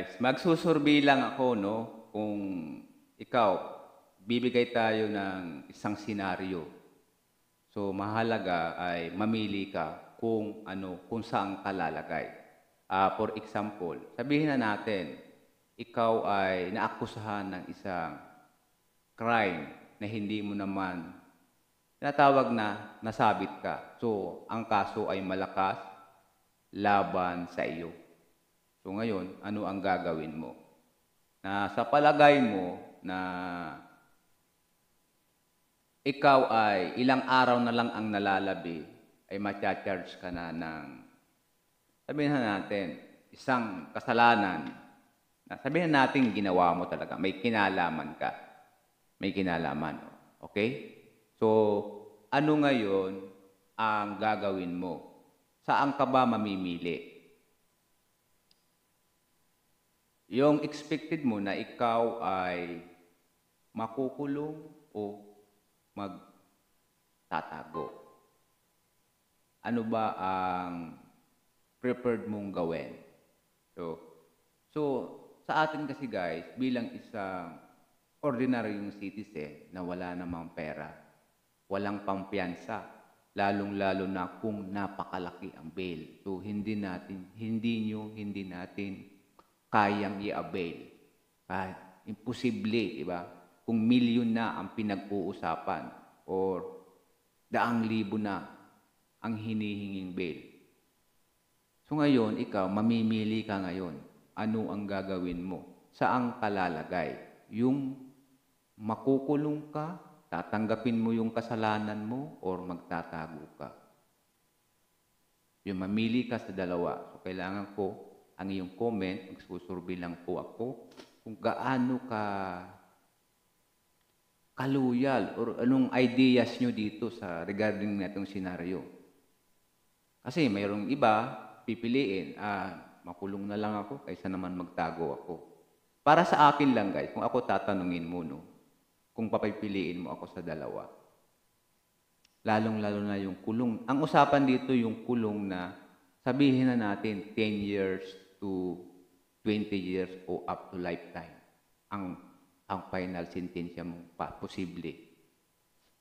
guys. Magsusurvey lang ako, no? Kung ikaw, bibigay tayo ng isang senaryo. So, mahalaga ay mamili ka kung ano, kung saan ka lalagay. Uh, for example, sabihin na natin, ikaw ay naakusahan ng isang crime na hindi mo naman tinatawag na nasabit ka. So, ang kaso ay malakas laban sa iyo. So ngayon, ano ang gagawin mo? Na sa palagay mo na ikaw ay ilang araw na lang ang nalalabi, ay matcha-charge ka na ng, sabihin na natin, isang kasalanan na sabihin natin ginawa mo talaga, may kinalaman ka. May kinalaman. Okay? So, ano ngayon ang gagawin mo? Saan ka ba mamimili? Yung expected mo na ikaw ay makukulong o magtatago. Ano ba ang prepared mong gawin? So, so sa atin kasi guys, bilang isang ordinaryong citizen na wala namang pera, walang pampiyansa, lalong-lalo na kung napakalaki ang bail. So hindi natin, hindi nyo, hindi natin kayang i-avail. Ah, imposible, di ba? Kung milyon na ang pinag-uusapan or daang libo na ang hinihinging bail. So ngayon, ikaw, mamimili ka ngayon. Ano ang gagawin mo? Saan ka lalagay? Yung makukulong ka, tatanggapin mo yung kasalanan mo, or magtatago ka? Yung mamili ka sa dalawa. So, kailangan ko ang iyong comment, magsusurvey lang po ako kung gaano ka kaluyal or anong ideas nyo dito sa regarding natong senaryo. Kasi mayroong iba, pipiliin, ah, makulong na lang ako kaysa naman magtago ako. Para sa akin lang guys, kung ako tatanungin mo, no, kung papipiliin mo ako sa dalawa, lalong-lalo na yung kulong. Ang usapan dito yung kulong na sabihin na natin 10 years to 20 years o up to lifetime ang ang final sentensya mo pa, posible.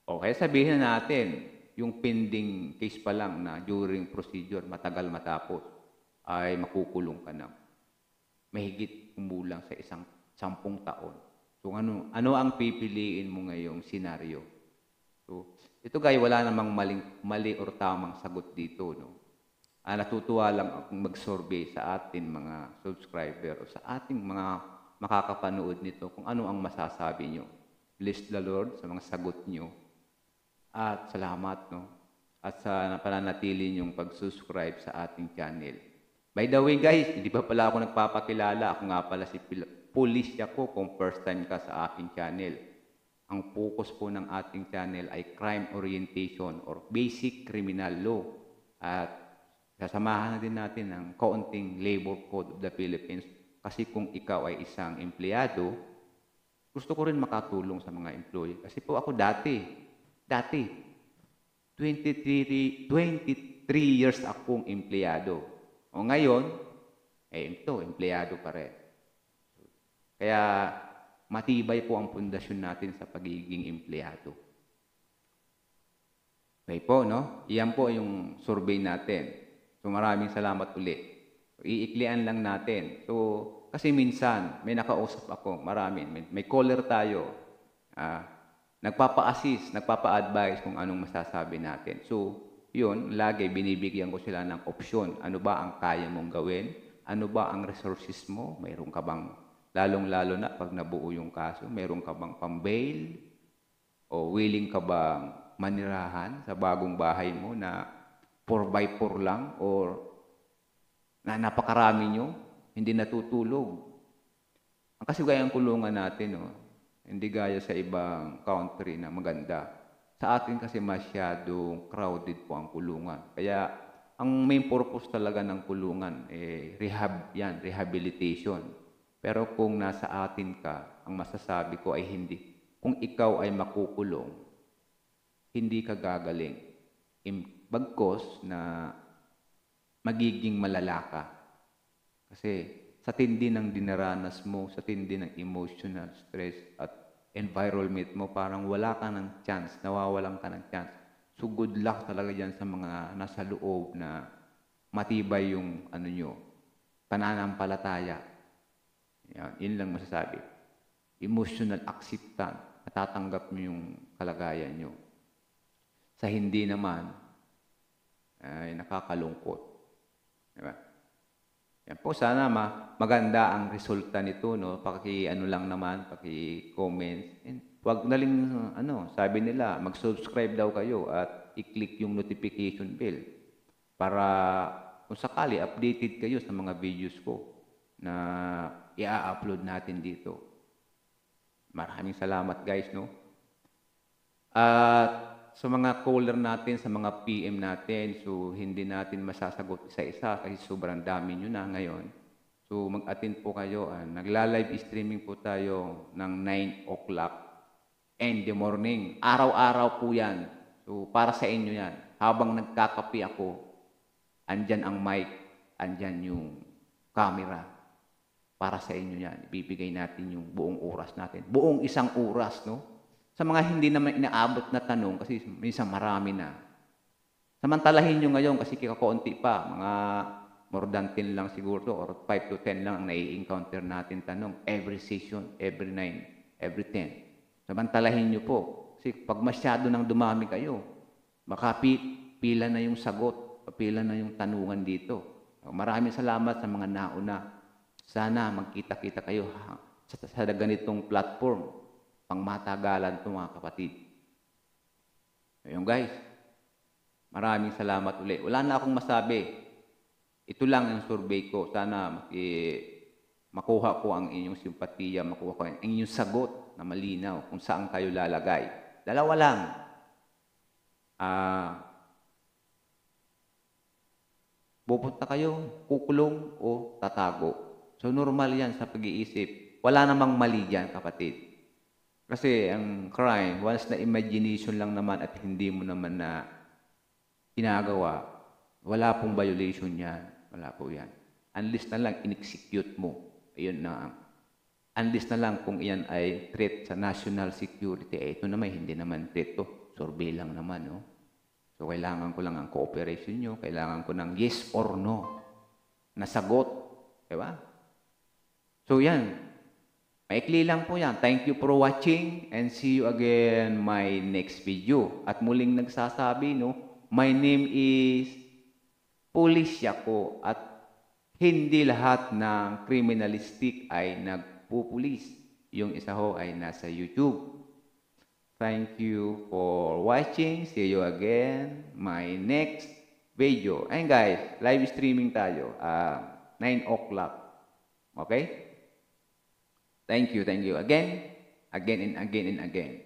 O kaya sabihin na natin, yung pending case pa lang na during procedure, matagal matapos, ay makukulong ka na. Mahigit kumulang sa isang sampung taon. So ano, ano ang pipiliin mo ngayong senaryo? So, ito guys, wala namang maling, mali or tamang sagot dito. No? ah, natutuwa lang akong mag-survey sa atin mga subscriber o sa ating mga makakapanood nito kung ano ang masasabi nyo. Bless the Lord sa mga sagot nyo. At salamat, no? At sa pananatili yung pag-subscribe sa ating channel. By the way, guys, hindi pa pala ako nagpapakilala. Ako nga pala si Pulisya ko kung first time ka sa aking channel. Ang focus po ng ating channel ay crime orientation or basic criminal law. At Sasamahan na din natin ang counting labor code of the Philippines kasi kung ikaw ay isang empleyado, gusto ko rin makatulong sa mga employee. Kasi po ako dati, dati, 23, 23 years akong empleyado. O ngayon, eh ito, empleyado pa rin. Kaya matibay po ang pundasyon natin sa pagiging empleyado. Okay po, no? Iyan po yung survey natin. So maraming salamat ulit. So, iiklian lang natin. So kasi minsan may nakausap ako, marami, may, may caller tayo. Ah, nagpapa-assist, nagpapa-advise kung anong masasabi natin. So yun, lagi binibigyan ko sila ng opsyon. Ano ba ang kaya mong gawin? Ano ba ang resources mo? Mayroon ka bang, lalong-lalo na pag nabuo yung kaso, mayroon ka bang pambail? O willing ka bang manirahan sa bagong bahay mo na 4 by four lang or na napakarami nyo, hindi natutulog. Ang kasigayang kulungan natin, no, oh, hindi gaya sa ibang country na maganda. Sa atin kasi masyadong crowded po ang kulungan. Kaya ang main purpose talaga ng kulungan, eh, rehab yan, rehabilitation. Pero kung nasa atin ka, ang masasabi ko ay hindi. Kung ikaw ay makukulong, hindi ka gagaling bagkos na magiging malalaka. Kasi sa tindi ng dinaranas mo, sa tindi ng emotional stress at environment mo, parang wala ka ng chance, nawawalan ka ng chance. So good luck talaga dyan sa mga nasa loob na matibay yung ano nyo, pananampalataya. Yan, yun lang masasabi. Emotional acceptance, natatanggap mo yung kalagayan nyo sa hindi naman ay nakakalungkot. Di ba? Yan po, sana ma maganda ang resulta nito, no? Paki ano lang naman, paki comments. And wag na lang ano, sabi nila, mag-subscribe daw kayo at i-click yung notification bell para kung sakali updated kayo sa mga videos ko na i-upload natin dito. Maraming salamat guys, no? At sa mga caller natin, sa mga PM natin. So, hindi natin masasagot isa-isa kasi sobrang dami nyo na ngayon. So, mag-attend po kayo. Ah. Nagla-live streaming po tayo ng 9 o'clock in the morning. Araw-araw po yan. So, para sa inyo yan. Habang nagkakapi ako, andyan ang mic, andyan yung camera para sa inyo yan. Ibibigay natin yung buong oras natin. Buong isang oras, no? sa mga hindi naman inaabot na tanong kasi minsan marami na. Samantalahin nyo ngayon kasi kakakunti pa, mga more than 10 lang siguro or 5 to 10 lang ang nai-encounter natin tanong every session, every 9, every 10. Samantalahin nyo po. Kasi pag masyado nang dumami kayo, baka pila na yung sagot, pila na yung tanungan dito. Maraming salamat sa mga nauna. Sana magkita-kita kayo sa, sa ganitong platform pangmatagalan ito mga kapatid. Ayun guys, maraming salamat uli. Wala na akong masabi. Ito lang ang survey ko. Sana eh, makuha ko ang inyong simpatiya, makuha ko ang inyong sagot na malinaw kung saan kayo lalagay. Dalawa lang. Ah, pupunta kayo, kukulong o tatago. So normal yan sa pag-iisip. Wala namang mali yan, kapatid. Kasi ang crime, once na imagination lang naman at hindi mo naman na ginagawa, wala pong violation yan. Wala po yan. Unless na lang in-execute mo. Ayun na. Unless na lang kung yan ay threat sa national security, eh, ito naman, hindi naman threat to. Survey lang naman, no? So, kailangan ko lang ang cooperation nyo. Kailangan ko ng yes or no. Nasagot. Diba? So, yan. Maikli lang po yan. Thank you for watching and see you again my next video. At muling nagsasabi, no, my name is Police Yako at hindi lahat ng criminalistic ay nagpupulis. Yung isa ho ay nasa YouTube. Thank you for watching. See you again my next video. And guys, live streaming tayo. Uh, ah, 9 o'clock. Okay? Thank you, thank you. Again, again, and again, and again.